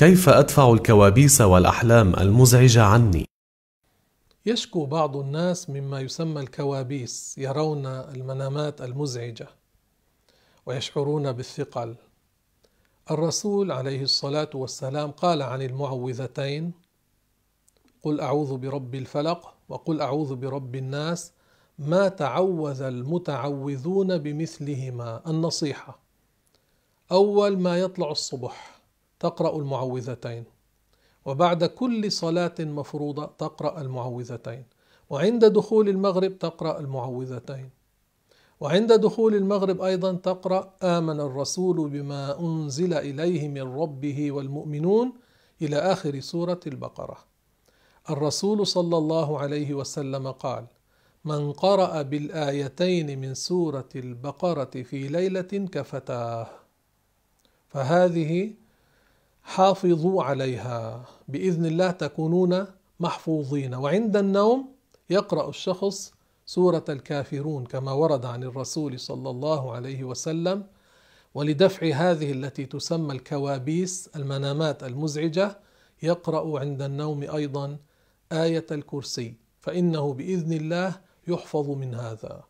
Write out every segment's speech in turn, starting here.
كيف أدفع الكوابيس والأحلام المزعجة عني؟ يشكو بعض الناس مما يسمى الكوابيس يرون المنامات المزعجة ويشعرون بالثقل الرسول عليه الصلاة والسلام قال عن المعوذتين قل أعوذ برب الفلق وقل أعوذ برب الناس ما تعوذ المتعوذون بمثلهما النصيحة أول ما يطلع الصبح تقرأ المعوذتين وبعد كل صلاة مفروضة تقرأ المعوذتين وعند دخول المغرب تقرأ المعوذتين وعند دخول المغرب أيضا تقرأ آمن الرسول بما أنزل إليه من ربه والمؤمنون إلى آخر سورة البقرة الرسول صلى الله عليه وسلم قال من قرأ بالآيتين من سورة البقرة في ليلة كفتاه فهذه حافظوا عليها باذن الله تكونون محفوظين وعند النوم يقرا الشخص سوره الكافرون كما ورد عن الرسول صلى الله عليه وسلم ولدفع هذه التي تسمى الكوابيس المنامات المزعجه يقرا عند النوم ايضا ايه الكرسي فانه باذن الله يحفظ من هذا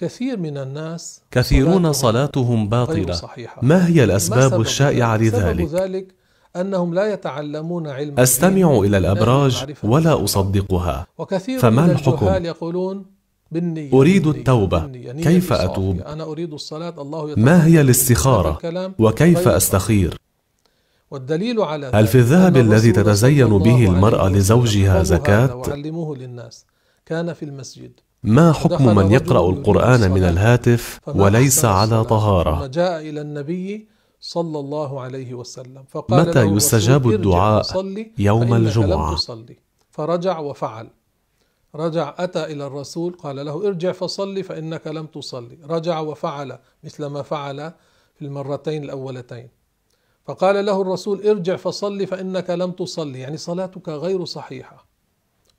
كثير من الناس كثيرون صلاتهم باطلة ما هي الأسباب الشائعة لذلك؟ ذلك أنهم لا يتعلمون علم أستمع إلى الأبراج ولا أصدقها وكثير فما من الحكم؟ يقولون بالنية أريد التوبة بالنية. كيف أتوب؟ أنا أريد الصلاة الله ما هي الاستخارة؟ وكيف طيب. أستخير؟ والدليل على هل في الذهب الذي تتزين به المرأة لزوجها زكاة؟ للناس كان في المسجد ما حكم من يقرأ القرآن من الهاتف وليس على طهارة؟ جاء إلى النبي صلى الله عليه وسلم فقال متى يستجاب الدعاء يوم الجمعة؟ فرجع وفعل رجع أتى إلى الرسول قال له ارجع فصلي فإنك لم تصلي رجع وفعل مثل ما فعل في المرتين الأولتين فقال له الرسول ارجع فصلي فإنك لم تصلي يعني صلاتك غير صحيحة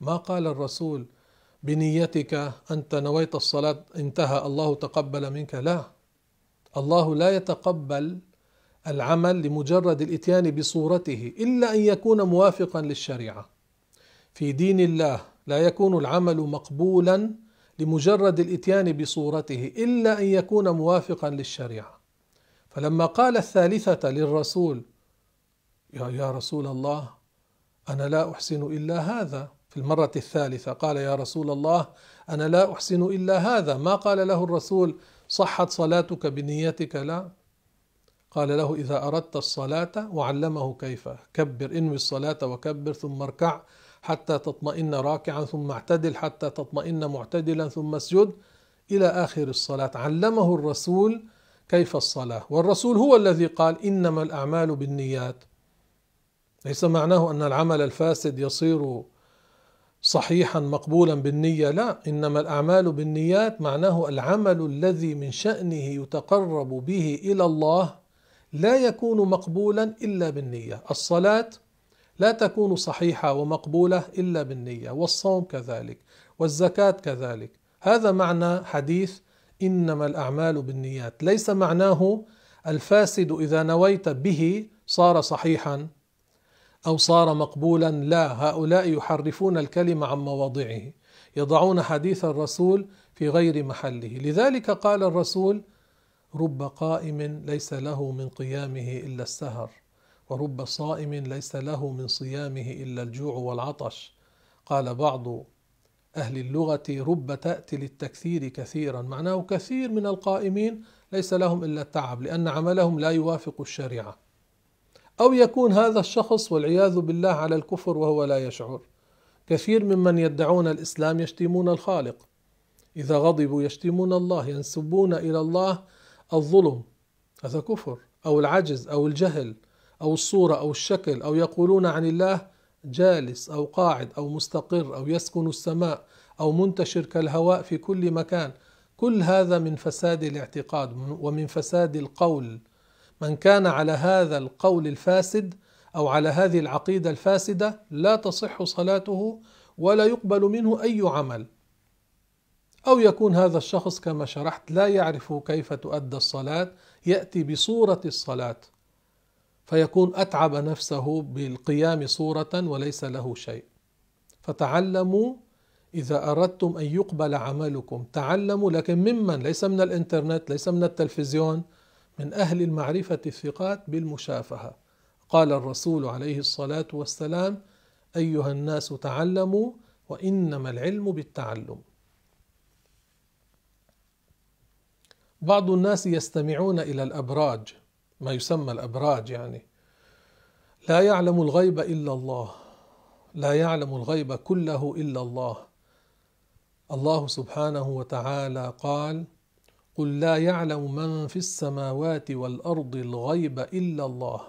ما قال الرسول بنيتك أنت نويت الصلاة انتهى الله تقبل منك لا الله لا يتقبل العمل لمجرد الاتيان بصورته إلا أن يكون موافقا للشريعة في دين الله لا يكون العمل مقبولا لمجرد الاتيان بصورته إلا أن يكون موافقا للشريعة فلما قال الثالثة للرسول يا, يا رسول الله أنا لا أحسن إلا هذا في المرة الثالثة قال يا رسول الله أنا لا أحسن إلا هذا ما قال له الرسول صحت صلاتك بنيتك لا قال له إذا أردت الصلاة وعلمه كيف كبر انوي الصلاة وكبر ثم اركع حتى تطمئن راكعا ثم اعتدل حتى تطمئن معتدلا ثم اسجد إلى آخر الصلاة علمه الرسول كيف الصلاة والرسول هو الذي قال إنما الأعمال بالنيات ليس معناه أن العمل الفاسد يصير صحيحا مقبولا بالنية لا إنما الأعمال بالنيات معناه العمل الذي من شأنه يتقرب به إلى الله لا يكون مقبولا إلا بالنية الصلاة لا تكون صحيحة ومقبولة إلا بالنية والصوم كذلك والزكاة كذلك هذا معنى حديث إنما الأعمال بالنيات ليس معناه الفاسد إذا نويت به صار صحيحا أو صار مقبولا لا هؤلاء يحرفون الكلمة عن مواضعه يضعون حديث الرسول في غير محله لذلك قال الرسول رب قائم ليس له من قيامه إلا السهر ورب صائم ليس له من صيامه إلا الجوع والعطش قال بعض أهل اللغة رب تأتي للتكثير كثيرا معناه كثير من القائمين ليس لهم إلا التعب لأن عملهم لا يوافق الشريعة أو يكون هذا الشخص والعياذ بالله على الكفر وهو لا يشعر كثير ممن يدعون الإسلام يشتمون الخالق إذا غضبوا يشتمون الله ينسبون إلى الله الظلم هذا كفر أو العجز أو الجهل أو الصورة أو الشكل أو يقولون عن الله جالس أو قاعد أو مستقر أو يسكن السماء أو منتشر كالهواء في كل مكان كل هذا من فساد الاعتقاد ومن فساد القول من كان على هذا القول الفاسد او على هذه العقيده الفاسده لا تصح صلاته ولا يقبل منه اي عمل او يكون هذا الشخص كما شرحت لا يعرف كيف تؤدى الصلاه ياتي بصوره الصلاه فيكون اتعب نفسه بالقيام صوره وليس له شيء فتعلموا إذا أردتم أن يقبل عملكم تعلموا لكن ممن ليس من الإنترنت ليس من التلفزيون من أهل المعرفة الثقات بالمشافهة قال الرسول عليه الصلاة والسلام أيها الناس تعلموا وإنما العلم بالتعلم بعض الناس يستمعون إلى الأبراج ما يسمى الأبراج يعني لا يعلم الغيب إلا الله لا يعلم الغيب كله إلا الله الله سبحانه وتعالى قال قل لا يعلم من في السماوات والارض الغيب الا الله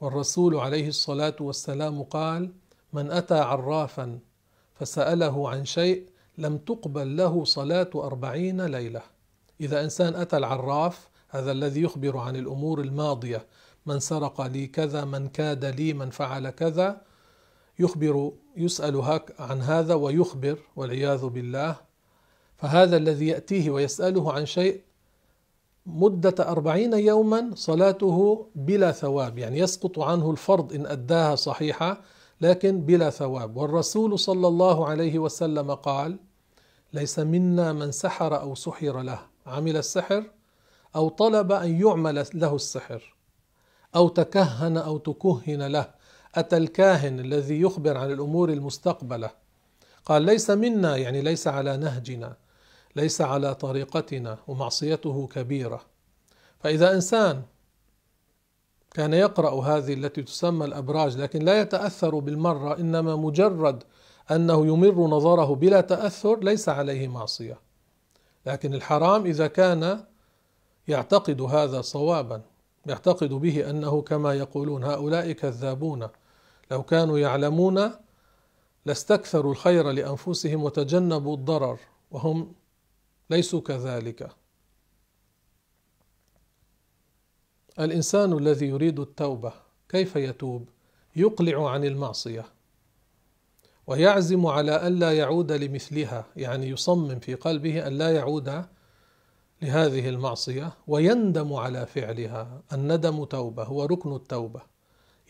والرسول عليه الصلاه والسلام قال من اتى عرافا فساله عن شيء لم تقبل له صلاه اربعين ليله اذا انسان اتى العراف هذا الذي يخبر عن الامور الماضيه من سرق لي كذا من كاد لي من فعل كذا يخبر يسال عن هذا ويخبر والعياذ بالله فهذا الذي يأتيه ويسأله عن شيء مدة أربعين يوما صلاته بلا ثواب يعني يسقط عنه الفرض إن أداها صحيحة لكن بلا ثواب والرسول صلى الله عليه وسلم قال ليس منا من سحر أو سحر له عمل السحر أو طلب أن يعمل له السحر أو تكهن أو تكهن له أتى الكاهن الذي يخبر عن الأمور المستقبلة قال ليس منا يعني ليس على نهجنا ليس على طريقتنا ومعصيته كبيره فاذا انسان كان يقرا هذه التي تسمى الابراج لكن لا يتاثر بالمره انما مجرد انه يمر نظره بلا تاثر ليس عليه معصيه لكن الحرام اذا كان يعتقد هذا صوابا يعتقد به انه كما يقولون هؤلاء كذابون لو كانوا يعلمون لاستكثروا الخير لانفسهم وتجنبوا الضرر وهم ليسوا كذلك الانسان الذي يريد التوبه كيف يتوب يقلع عن المعصيه ويعزم على الا يعود لمثلها يعني يصمم في قلبه ان لا يعود لهذه المعصيه ويندم على فعلها الندم توبه هو ركن التوبه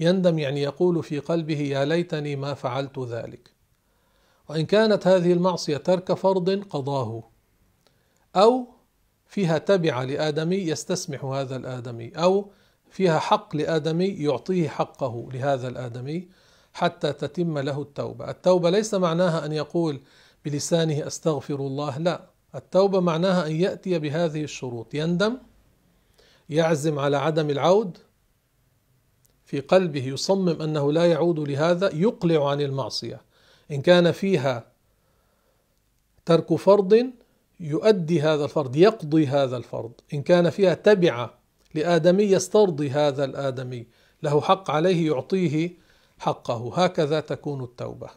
يندم يعني يقول في قلبه يا ليتني ما فعلت ذلك وان كانت هذه المعصيه ترك فرض قضاه أو فيها تبع لآدمي يستسمح هذا الآدمي أو فيها حق لآدمي يعطيه حقه لهذا الآدمي حتى تتم له التوبة التوبة ليس معناها أن يقول بلسانه أستغفر الله لا التوبة معناها أن يأتي بهذه الشروط يندم يعزم على عدم العود في قلبه يصمم أنه لا يعود لهذا يقلع عن المعصية إن كان فيها ترك فرض يؤدي هذا الفرض يقضي هذا الفرض إن كان فيها تبعة لآدمي يسترضي هذا الآدمي له حق عليه يعطيه حقه هكذا تكون التوبة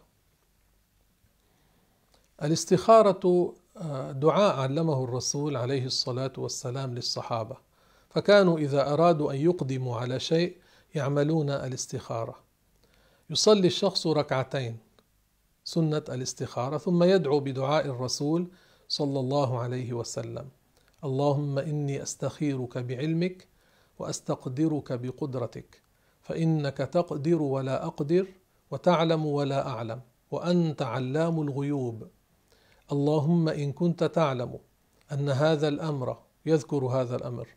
الاستخارة آه، دعاء علمه الرسول عليه الصلاة والسلام للصحابة فكانوا إذا أرادوا أن يقدموا على شيء يعملون الاستخارة يصلي الشخص ركعتين سنة الاستخارة ثم يدعو بدعاء الرسول صلى الله عليه وسلم اللهم اني استخيرك بعلمك واستقدرك بقدرتك فانك تقدر ولا اقدر وتعلم ولا اعلم وانت علام الغيوب اللهم ان كنت تعلم ان هذا الامر يذكر هذا الامر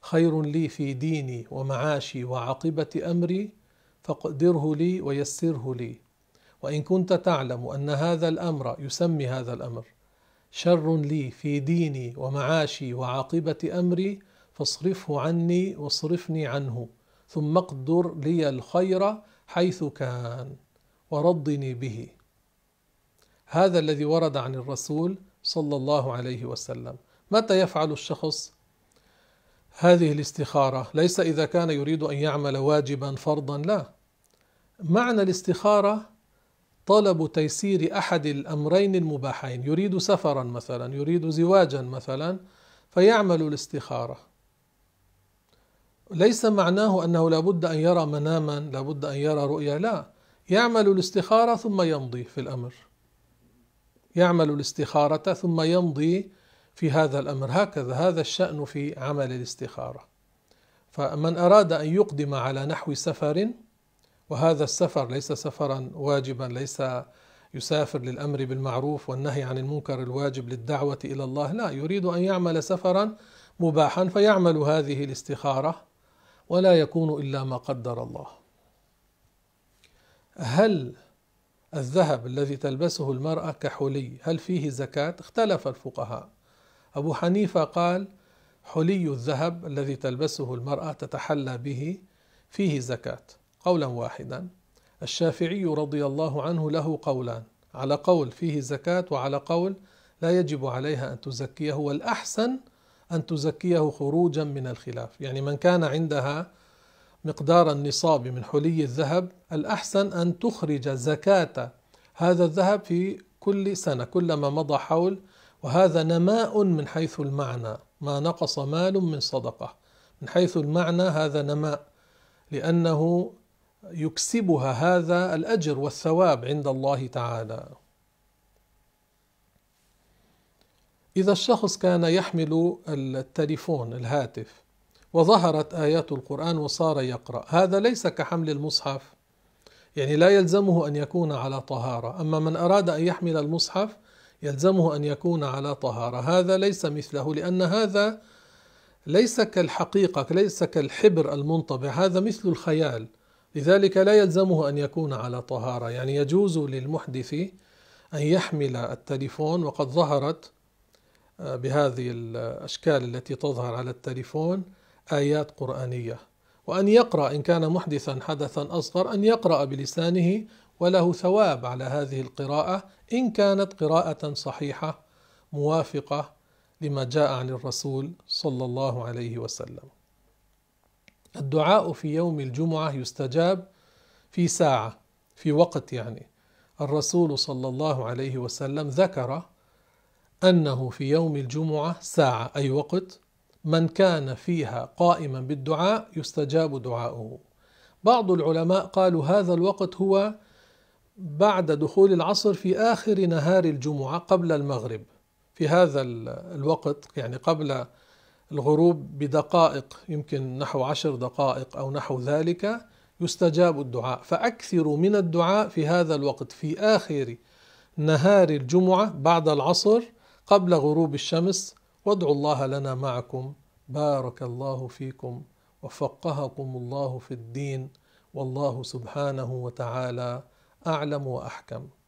خير لي في ديني ومعاشي وعاقبه امري فاقدره لي ويسره لي وان كنت تعلم ان هذا الامر يسمي هذا الامر شر لي في ديني ومعاشي وعاقبة أمري فاصرفه عني واصرفني عنه ثم اقدر لي الخير حيث كان ورضني به هذا الذي ورد عن الرسول صلى الله عليه وسلم متى يفعل الشخص هذه الاستخاره ليس اذا كان يريد ان يعمل واجبا فرضا لا معنى الاستخاره طلب تيسير احد الامرين المباحين يريد سفرا مثلا يريد زواجا مثلا فيعمل الاستخاره ليس معناه انه لابد ان يرى مناما لابد ان يرى رؤيا لا يعمل الاستخاره ثم يمضي في الامر يعمل الاستخاره ثم يمضي في هذا الامر هكذا هذا الشان في عمل الاستخاره فمن اراد ان يقدم على نحو سفر وهذا السفر ليس سفرا واجبا ليس يسافر للامر بالمعروف والنهي عن المنكر الواجب للدعوه الى الله لا يريد ان يعمل سفرا مباحا فيعمل هذه الاستخاره ولا يكون الا ما قدر الله هل الذهب الذي تلبسه المراه كحلي هل فيه زكاه اختلف الفقهاء ابو حنيفه قال حلي الذهب الذي تلبسه المراه تتحلى به فيه زكاه قولا واحدا الشافعي رضي الله عنه له قولان على قول فيه زكاة وعلى قول لا يجب عليها أن تزكيه والأحسن أن تزكيه خروجا من الخلاف يعني من كان عندها مقدار النصاب من حلي الذهب الأحسن أن تخرج زكاة هذا الذهب في كل سنة كلما مضى حول وهذا نماء من حيث المعنى ما نقص مال من صدقة من حيث المعنى هذا نماء لأنه يكسبها هذا الاجر والثواب عند الله تعالى اذا الشخص كان يحمل التليفون الهاتف وظهرت ايات القران وصار يقرا هذا ليس كحمل المصحف يعني لا يلزمه ان يكون على طهاره اما من اراد ان يحمل المصحف يلزمه ان يكون على طهاره هذا ليس مثله لان هذا ليس كالحقيقه ليس كالحبر المنطبع هذا مثل الخيال لذلك لا يلزمه أن يكون على طهارة يعني يجوز للمحدث أن يحمل التليفون وقد ظهرت آه، بهذه الأشكال التي تظهر على التليفون آيات قرآنية وأن يقرأ إن كان محدثا حدثا أصغر أن يقرأ بلسانه وله ثواب على هذه القراءة إن كانت قراءة صحيحة موافقة لما جاء عن الرسول صلى الله عليه وسلم الدعاء في يوم الجمعة يستجاب في ساعة في وقت يعني الرسول صلى الله عليه وسلم ذكر أنه في يوم الجمعة ساعة أي وقت من كان فيها قائما بالدعاء يستجاب دعاؤه بعض العلماء قالوا هذا الوقت هو بعد دخول العصر في آخر نهار الجمعة قبل المغرب في هذا الوقت يعني قبل الغروب بدقائق يمكن نحو عشر دقائق أو نحو ذلك يستجاب الدعاء فأكثروا من الدعاء في هذا الوقت في آخر نهار الجمعة بعد العصر قبل غروب الشمس وادعوا الله لنا معكم بارك الله فيكم وفقهكم الله في الدين والله سبحانه وتعالى أعلم وأحكم